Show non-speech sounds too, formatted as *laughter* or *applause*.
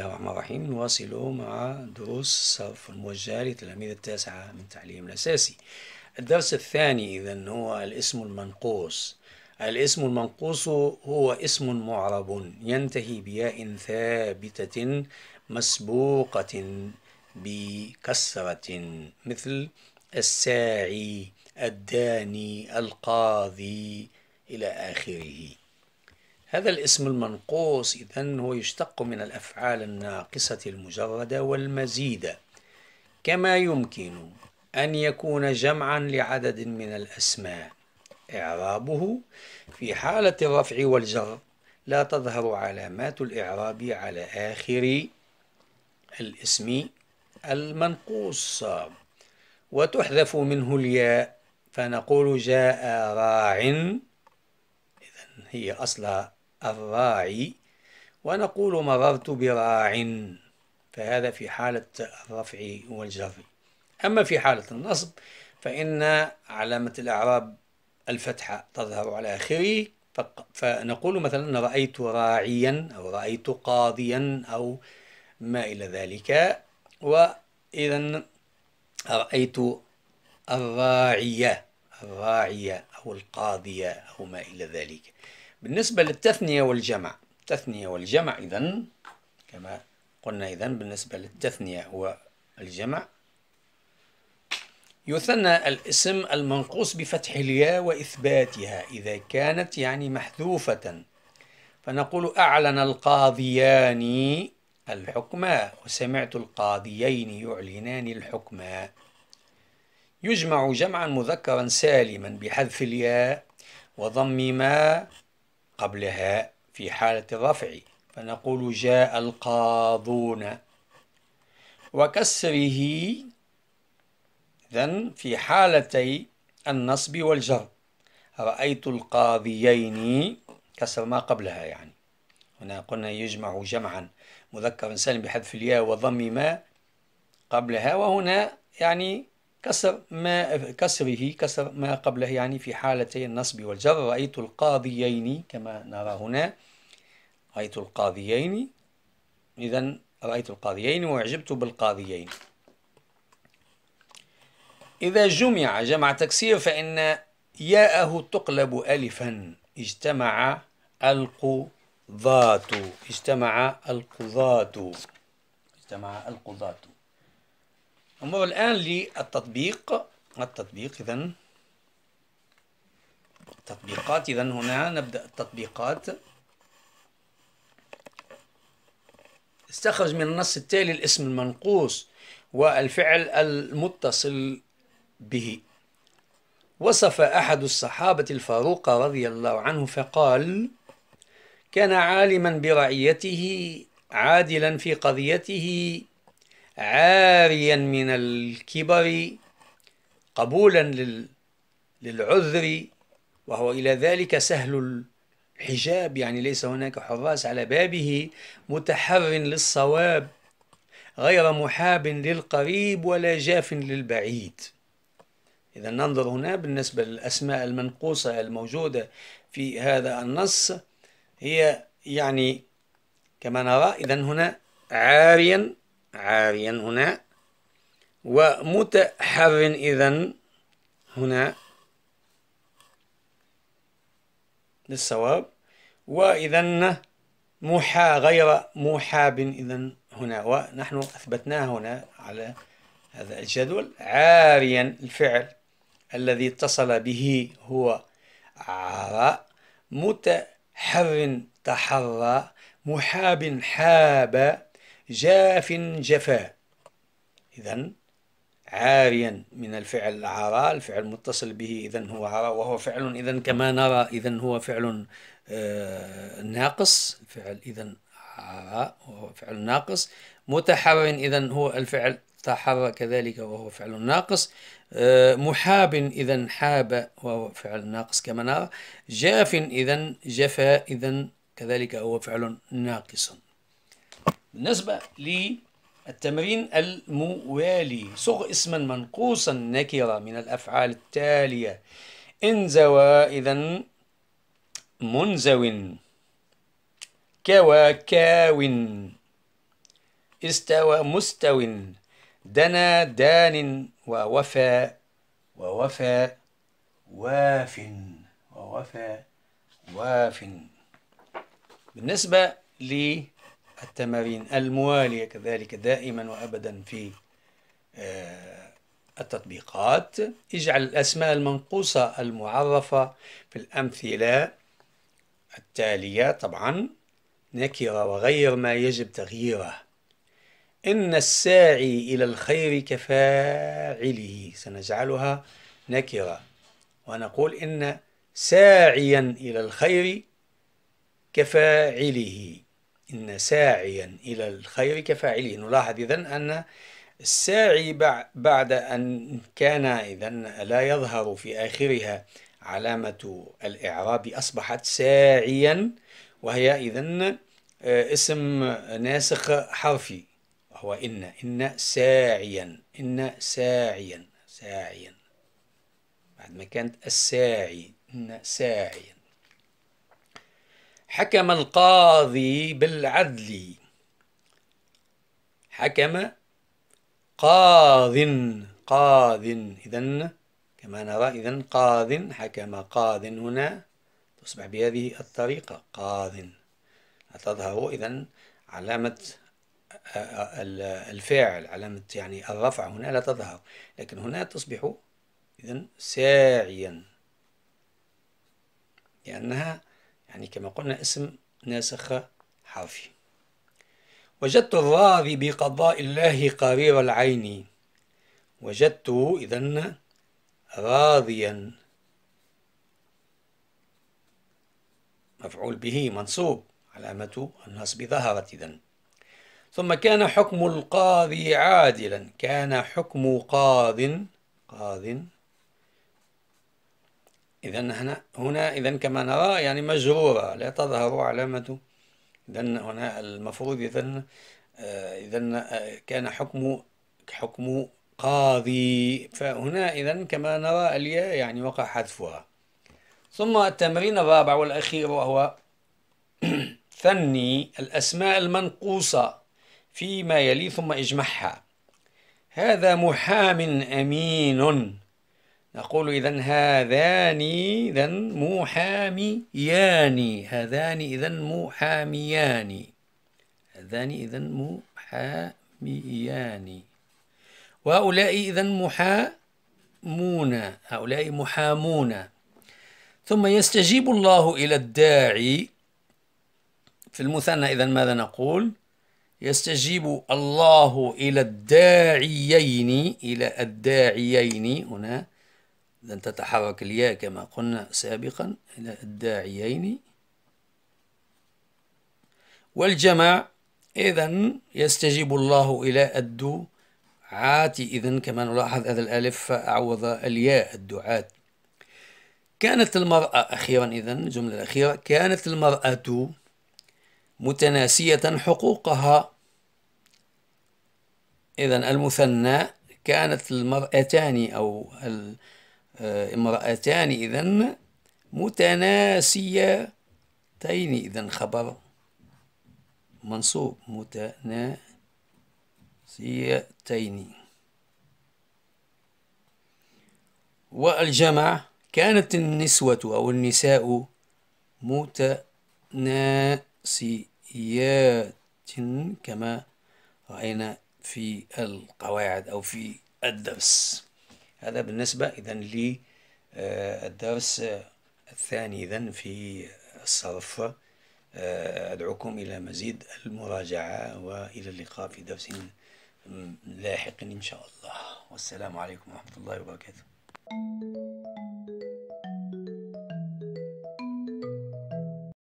الله الرحمن الرحيم نواصل مع دروس الصرف الموجهة لتلاميذ التاسعة من التعليم الأساسي الدرس الثاني إذا هو الاسم المنقوص الاسم المنقوص هو اسم معرب ينتهي بياء ثابتة مسبوقة بكسرة مثل الساعي الداني القاضي إلى آخره هذا الاسم المنقوص إذا هو يشتق من الأفعال الناقصة المجردة والمزيدة كما يمكن أن يكون جمعا لعدد من الأسماء إعرابه في حالة الرفع والجر لا تظهر علامات الإعراب على آخر الاسم المنقوص وتحذف منه الياء فنقول جاء راع إذا هي أصلها الراعي ونقول مررت براع فهذا في حالة الرفع والجر أما في حالة النصب فإن علامة الأعراب الفتحة تظهر على آخره فنقول مثلا رأيت راعيا أو رأيت قاضيا أو ما إلى ذلك وإذا رأيت الراعية الراعية أو القاضية أو ما إلى ذلك بالنسبة للتثنية والجمع التثنية والجمع إذا كما قلنا إذا بالنسبة للتثنية والجمع يثنى الاسم المنقوص بفتح الياء وإثباتها إذا كانت يعني محذوفة فنقول أعلن القاضيان الحكماء وسمعت القاضيين يعلنان الحكماء يجمع جمعا مذكرا سالما بحذف الياء وضم ما قبلها في حالة الرفع فنقول جاء القاضون وكسره إذن في حالتي النصب والجر رأيت القاضيين كسر ما قبلها يعني هنا قلنا يجمع جمعا مذكر سالم بحذف الياء وضم ما قبلها وهنا يعني كسر ما كسره كسر ما قبله يعني في حالتي النصب والجر رأيت القاضيين كما نرى هنا رأيت القاضيين إذا رأيت القاضيين وأعجبت بالقاضيين إذا جمع جمع تكسير فإن ياءه تقلب ألفا اجتمع القضاة اجتمع القضاة اجتمع القضاة نمر الآن للتطبيق التطبيق إذا التطبيقات إذا هنا نبدأ التطبيقات استخرج من النص التالي الاسم المنقوص والفعل المتصل به وصف أحد الصحابة الفاروق رضي الله عنه فقال كان عالما برعيته عادلا في قضيته عاريا من الكبر قبولا للعذر وهو إلى ذلك سهل الحجاب يعني ليس هناك حراس على بابه متحر للصواب غير محاب للقريب ولا جاف للبعيد إذا ننظر هنا بالنسبة للأسماء المنقوصة الموجودة في هذا النص هي يعني كما نرى إذا هنا عاريا عاريا هنا ومتحر إذا هنا للصواب وإذا محا غير محاب إذا هنا ونحن أثبتناه هنا على هذا الجدول عاريا الفعل الذي اتصل به هو عار متحر تحرى محاب حاب جاف جفا إذا عاريا من الفعل عرى الفعل متصل به إذا هو عرى وهو فعل إذا كما نرى إذا هو فعل آه، ناقص الفعل إذا عرى وهو فعل ناقص متحرر إذا هو الفعل تحرى كذلك وهو فعل ناقص آه، محاب إذا حاب وهو فعل ناقص كما نرى جاف إذا جفا إذا كذلك هو فعل ناقص بالنسبة للتمرين الموالي صغ اسما منقوصا نكرة من الأفعال التالية انزوى إذا منزو كوى كاو استوى مستو دنا دان ووفى ووفى واف ووفى واف بالنسبة لي التمارين الموالية كذلك دائما وأبدا في آه، التطبيقات اجعل الأسماء المنقوصة المعرفة في الأمثلة التالية طبعا نكرة وغير ما يجب تغييره إن الساعي إلى الخير كفاعله سنجعلها نكرة ونقول إن ساعيا إلى الخير كفاعله إن ساعيا إلى الخير كفاعله نلاحظ إذن أن الساعي بعد أن كان إذن لا يظهر في آخرها علامة الإعراب أصبحت ساعيا وهي إذن آه، اسم ناسخ حرفي وهو إن إن ساعيا إن ساعيا ساعيا بعد ما كانت الساعي إن ساعيا حكم القاضي بالعدل حكم قاض قاض إذا كما نرى إذا قاض حكم قاض هنا تصبح بهذه الطريقة قاض تظهر إذا علامة آه، الفاعل علامة يعني الرفع هنا لا تظهر لكن هنا تصبح إذا ساعيا لأنها يعني كما قلنا اسم ناسخ حرفي وجدت الراضي بقضاء الله قرير العين وجدته إذا راضيا مفعول به منصوب علامة النصب ظهرت إذا ثم كان حكم القاضي عادلا كان حكم قاض قاض إذا هنا هنا إذا كما نرى يعني مجرورة لا تظهر علامة إذا هنا المفروض إذا آه، إذا آه، كان حكم حكم قاضي فهنا إذا كما نرى الياء يعني وقع حذفها ثم التمرين الرابع والأخير وهو *clears throat* ثني الأسماء المنقوصة فيما يلي ثم اجمعها هذا محام أمين نقول إذا هذان إذا محاميان هذان إذا محاميان هذان إذا محاميان وهؤلاء إذا محامون هؤلاء محامون ثم يستجيب الله إلى الداعي في المثنى إذا ماذا نقول؟ يستجيب الله إلى الداعيين إلى الداعيين هنا إذا تتحرك الياء كما قلنا سابقا إلى الداعيين والجمع إذا يستجيب الله إلى الدعاة إذا كما نلاحظ هذا الألف فأعوض الياء الدعاة كانت المرأة أخيرا إذا الجملة الأخيرة كانت المرأة متناسية حقوقها إذا المثنى كانت المرأتان أو آه، امرأتان إذا متناسيتين إذا خبر منصوب متناسيتين والجمع كانت النسوة أو النساء متناسيات كما رأينا في القواعد أو في الدرس هذا بالنسبة إذا للدرس آه، آه، الثاني إذا في الصرف آه، أدعوكم إلى مزيد المراجعة وإلى اللقاء في درس لاحق إن شاء الله والسلام عليكم ورحمة الله وبركاته